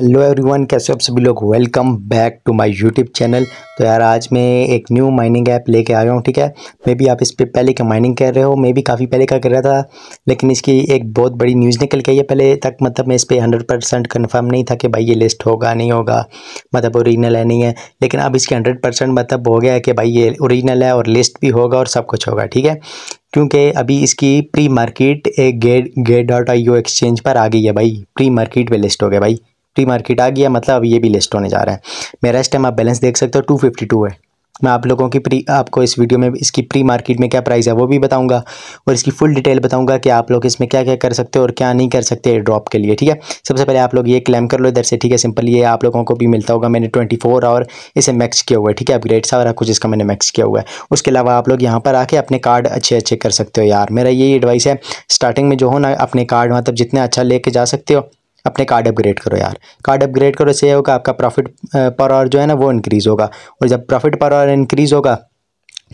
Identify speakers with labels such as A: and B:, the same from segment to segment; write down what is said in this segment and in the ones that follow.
A: hello everyone कैसे आप सभी लोग welcome back to my YouTube channel तो यार आज मैं एक न्यू माइनिंग ऐप लेके आया हूँ ठीक है मे भी आप इस पर पहले का माइनिंग कर रहे हो मे भी काफ़ी पहले का कर रहा था लेकिन इसकी एक बहुत बड़ी न्यूज़ निकल गई है पहले तक मतलब मैं इस पर हंड्रेड परसेंट कन्फर्म नहीं था कि भाई ये लिस्ट होगा नहीं होगा मतलब औरिजिनल है नहीं है लेकिन अब इसकी हंड्रेड परसेंट मतलब हो गया है कि भाई ये औरिजिनल है और लिस्ट भी होगा और सब कुछ होगा ठीक है क्योंकि अभी इसकी प्री मार्केट एक gate gate dot I exchange पर आ गई है भाई प्री मार्केट पर लिस्ट हो गया भाई निफ्टी मार्केट आ गया मतलब अब ये भी लिस्ट होने जा रहा है मेरा इस टाइम आप बैलेंस देख सकते हो टू फिफ्टी टू है मैं आप लोगों की प्री आपको इस वीडियो में इसकी प्री मार्केट में क्या प्राइस है वो भी बताऊंगा और इसकी फुल डिटेल बताऊंगा कि आप लोग इसमें क्या क्या कर सकते हो और क्या नहीं कर सकते ड्रॉप के लिए ठीक है सबसे पहले आप लोग ये क्लेम कर लो इधर से ठीक है सिंपल ये आप लोगों को भी मिलता होगा मैंने ट्वेंटी फोर आवर इसे मैक्स किया हुआ है ठीक है अपग्रेड सारा कुछ इसका मैंने मैक्स किया हुआ है उसके अलावा आप लोग यहाँ पर आके अपने कार्ड अच्छे अच्छे कर सकते हो यार मेरा यही एडवाइस है स्टार्टिंग में जो हो ना अपने कार्ड मतलब जितने अच्छा लेके जा सकते हो अपने कार्ड अपग्रेड करो यार कार्ड अपग्रेड करो से होगा आपका प्रॉफिट पर आवर जो है ना वो इंक्रीज़ होगा और जब प्रॉफिट पर आवर इंक्रीज़ होगा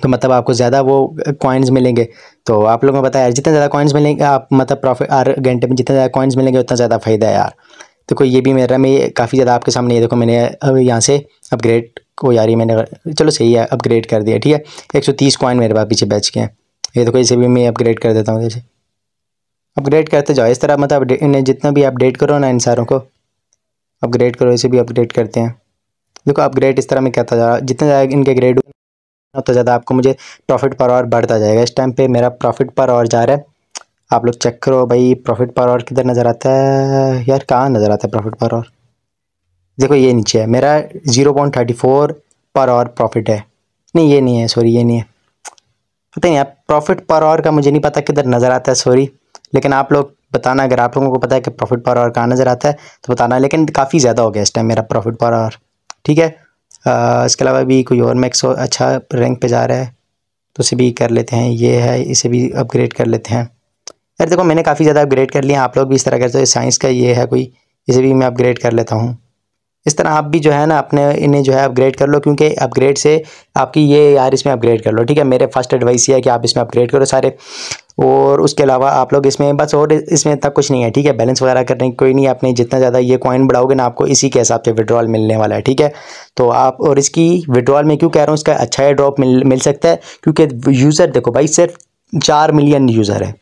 A: तो मतलब आपको ज़्यादा वो कॉइन्स मिलेंगे तो आप लोगों को पता है यार जितना ज़्यादा कॉइन्स मिलेंगे आप मतलब प्रॉफिट हर घंटे में जितना ज़्यादा कॉइन्स मिलेंगे उतना ज़्यादा फ़ायदा है यार देखो ये भी मेरा मैं काफ़ी ज़्यादा आपके सामने ये देखो मैंने यहाँ से अपग्रेड को यार ये मैंने चलो सही है अपग्रेड कर दिया ठीक है एक सौ तीस कॉइन मेरे पास पीछे बैच के हैं ये देखो इसे भी मैं अपग्रेड कर देता हूँ जैसे अपग्रेड करते जाओ इस तरह मतलब इन्हें जितना भी अपडेट करो ना इन सारों को अपग्रेड करो इसे भी अपग्रेड करते हैं देखो अपग्रेड इस तरह में कहता जा रहा जितना ज़्यादा इनके ग्रेड उतना तो ज़्यादा आपको मुझे प्रॉफिट पर आवर बढ़ता जाएगा इस टाइम पे मेरा प्रॉफिट पर आवर जा रहा है आप लोग चेक करो भाई प्रॉफिट पर आवर किधर नज़र आता है यार कहाँ नज़र आता है प्रॉफिट पर आवर देखो ये नीचे है मेरा zero point thirty four per hour profit है नहीं ये नहीं है सॉरी ये नहीं है पता नहीं यार प्रॉफिट पर आवर का मुझे नहीं पता किधर नज़र आता है सॉरी लेकिन आप लोग बताना अगर आप लोगों को पता है कि प्रॉफिट पर आवर कहाँ नज़र आता है तो बताना लेकिन काफ़ी ज़्यादा हो गया इस टाइम मेरा प्रॉफिट पर आवर ठीक है आ, इसके अलावा भी कोई और मैक्स अच्छा रैंक पे जा रहा है तो उसे भी कर लेते हैं ये है इसे भी अपग्रेड कर लेते हैं यार देखो मैंने काफ़ी ज़्यादा अपग्रेड कर लिया आप लोग भी इस तरह करते हो साइंस का ये है कोई इसे भी मैं अपग्रेड कर लेता हूँ इस तरह आप भी जो है ना अपने इन्हें जो है अपग्रेड कर लो क्योंकि अपग्रेड से आपकी ये यार इसमें अपग्रेड कर लो ठीक है मेरे फर्स्ट एडवाइस ये है कि आप इसमें अपग्रेड करो सारे और उसके अलावा आप लोग इसमें बस और इसमें इतना कुछ नहीं है ठीक है बैलेंस वगैरह करने की कोई नहीं आपने जितना ज़्यादा ये कॉइन बढ़ाओगे ना आपको इसी के हिसाब से विड्रॉल मिलने वाला है ठीक है तो आप और इसकी विड्रॉल में क्यों कह रहा हूँ इसका अच्छा ड्रॉप मिल मिल सकता है क्योंकि यूज़र देखो भाई सिर्फ चार मिलियन यूज़र है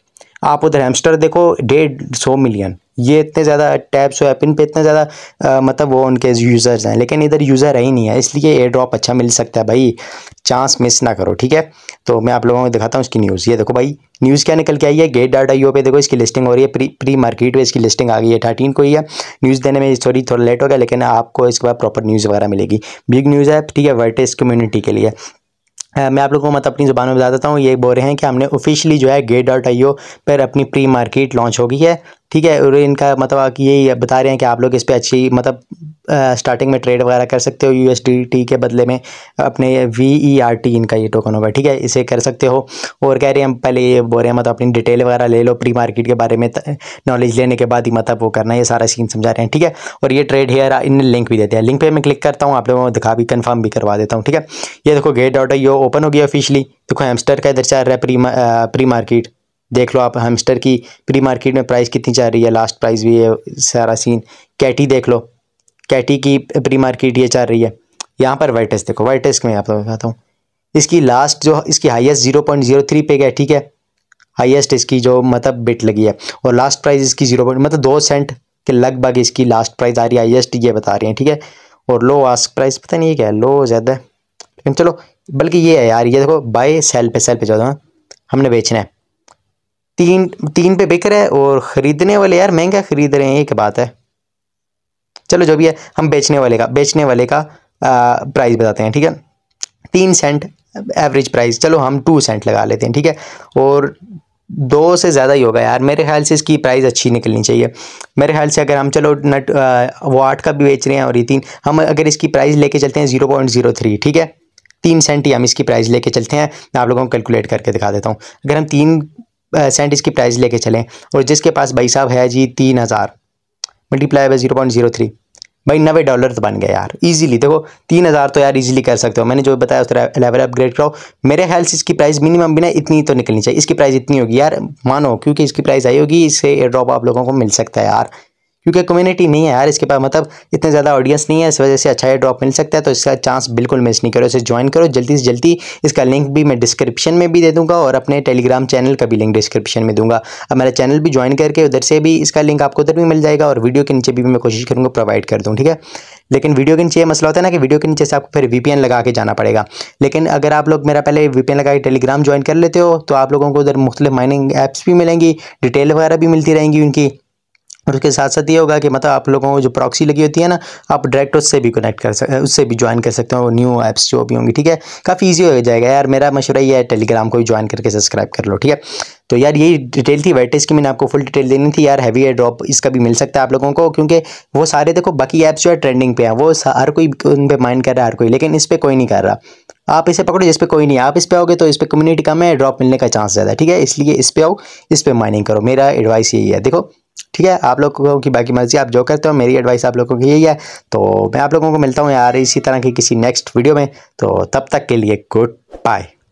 A: आप उधर हैमस्टर देखो डेढ़ सौ मिलियन ये इतने ज़्यादा टैब्स और एपिन पे इतने ज़्यादा मतलब वो उनके यूज़र्स हैं लेकिन इधर यूज़र ही नहीं है इसलिए एयर ड्रॉप अच्छा मिल सकता है भाई चांस मिस ना करो ठीक है तो मैं आप लोगों को दिखाता हूँ इसकी न्यूज़ ये देखो भाई न्यूज़ क्या निकल के आई है गेट डाटा यू पे देखो इसकी लिस्टिंग हो रही है प्री प्री मार्केट में इसकी लिस्टिंग आ गई है थर्टीन को ही है न्यूज़ देने में सॉरी थोड़ा लेट हो गया लेकिन आपको इसके बाद प्रॉपर न्यूज़ वगैरह मिलेगी बिग न्यूज़ है ठीक है वर्टेस कम्युनिटी के लिए मैं आप लोगों को मत मतलब अपनी ज़ुबान में बता देता हूँ ये बोल रहे हैं कि हमने ऑफिशियली जो है गेट डॉट आई पर अपनी प्री मार्केट लॉन्च हो गई है ठीक है और इनका मतलब आप यही बता रहे हैं कि आप लोग इस पर अच्छी मतलब स्टार्टिंग में ट्रेड वगैरह कर सकते हो यू के बदले में अपने वी ई आर टी इनका ये टोकन होगा ठीक है इसे कर सकते हो और कह रहे हैं हम पहले ये बोल रहे हैं मतलब अपनी डिटेल वगैरह ले लो प्री मार्केट के बारे में नॉलेज लेने के बाद ही मतलब वो करना ये सारा सीन समझा रहे हैं ठीक है और ये ट्रेड हेयर इन लिंक भी देते हैं लिंक पर मैं क्लिक करता हूँ आप लोगों को दिखा भी कन्फर्म भी करवा देता हूँ ठीक है ये देखो गेट डॉट ओपन हो गया ऑफिशियली देखो हेमस्टर का इधर चल रहा है प्री मार्केट देख लो आप हेमस्टर की प्री मार्केट में प्राइस कितनी चल रही है लास्ट प्राइस भी है सारा सीन कैटी देख लो कैटी की प्री मार्केट ये चल रही है यहाँ पर वाइटेस देखो वाइटेस में आपको बताता हूँ इसकी लास्ट जो इसकी highest zero point zero three पे गया ठीक है हाइएस्ट इसकी जो मतलब बिट लगी है और लास्ट प्राइस इसकी जीरो पॉइंट मतलब दो सेंट के लगभग इसकी लास्ट प्राइस आ रही है हाइस्ट ये बता रही हैं ठीक है और लो आस्क प्राइस पता नहीं क्या है लो ज़्यादा लेकिन चलो बल्कि ये है यार ये देखो बाय सेल पे सेल पे जाओ हाँ, हमने बेचना है तीन तीन पे बिक रहा है और ख़रीदने वाले यार महंगा ख़रीद रहे हैं एक बात है चलो जो भी है हम बेचने वाले का बेचने वाले का प्राइस बताते हैं ठीक है तीन सेंट एवरेज प्राइस चलो हम टू सेंट लगा लेते हैं ठीक है और दो से ज़्यादा ही होगा यार मेरे ख्याल से इसकी प्राइस अच्छी निकलनी चाहिए मेरे ख्याल से अगर हम चलो नट वो आठ का भी बेच रहे हैं और ये तीन हम अगर इसकी प्राइस लेके चलते हैं ज़ीरो पॉइंट ज़ीरो थ्री ठीक है तीन सेंट ही हम इसकी प्राइस लेके चलते हैं मैं आप लोगों को कैलकुलेट करके दिखा देता हूँ अगर हम तीन सेंट इसकी प्राइस लेके चलें और जिसके पास भाई साहब है जी तीन हज़ार multiply by zero point zero three भाई नवे डॉलर तो बन गया यार इजीली देखो तीन हज़ार तो यार इजीली कर सकते हो मैंने जो बताया उस तरह लेवल अपग्रेड कराओ मेरे ख्याल से इसकी प्राइस मिनिमम भी ना इतनी तो निकलनी चाहिए इसकी प्राइस इतनी होगी यार मानो क्योंकि इसकी प्राइस आई होगी इससे एयर ड्रॉप आप लोगों को मिल सकता है यार क्योंकि कम्युनिटी नहीं है यार इसके पास मतलब इतने ज़्यादा ऑडियंस नहीं है इस वजह से अच्छा ये ड्रॉप मिल सकता है तो इसका चांस बिल्कुल मिस नहीं करो इसे ज्वाइन करो जल्दी से जल्दी इसका लिंक भी मैं डिस्क्रिप्शन में भी दे दूँगा और अपने टेलीग्राम चैनल का भी लिंक डिस्क्रिप्शन में दूंगा अब मेरा चैनल भी ज्वाइन करके उधर से भी इसका लिंक आपको उधर भी मिल जाएगा और वीडियो के नीचे भी मैं कोशिश करूँगा प्रोवाइड कर दूँ ठीक है लेकिन वीडियो के नीचे ये मसला होता है ना कि वीडियो के नीचे से आपको फिर वीपीएन लगा के जाना पड़ेगा लेकिन अगर आप लोग मेरा पहले वीपीएन लगा के टेलीग्राम ज्वाइन कर लेते हो तो आप लोगों को उधर मुख्तलिफ माइनिंग ऐप्स भी मिलेंगी डिटेल वगैरह भी मिलती रहेंगी उनकी और उसके साथ साथ ये होगा कि मतलब आप लोगों को जो प्रॉक्सी लगी होती है ना आप डायरेक्ट उससे भी कनेक्ट कर सकते उससे भी ज्वाइन कर सकते हो न्यू ऐप्स जो भी होंगी ठीक है काफ़ी ईजी हो जाएगा यार मेरा मशुरा ये है टेलीग्राम को भी ज्वाइन करके सब्सक्राइब कर लो ठीक है तो यार यही डिटेल थी वेटेज की मैंने आपको फुल डिटेल देनी थी यार हैवी एयर ड्रॉप इसका भी मिल सकता है आप लोगों को क्योंकि वो सारे देखो बाकी ऐप्स जो है ट्रेंडिंग पे हैं वो हर कोई उन पर माइंड कर रहा है हर कोई लेकिन इस पर कोई नहीं कर रहा आप इसे पकड़ो जिस पे कोई नहीं आप इस पे आओगे तो इस पे कम्युनिटी कम है ड्रॉप मिलने का चांस ज़्यादा है ठीक है इसलिए इस पे आओ इस पे माइनिंग करो मेरा एडवाइस यही है देखो ठीक है आप लोगों की बाकी मर्जी आप जो करते हो मेरी एडवाइस आप लोगों की यही है तो मैं आप लोगों को मिलता हूँ यार इसी तरह की किसी नेक्स्ट वीडियो में तो तब तक के लिए गुड बाय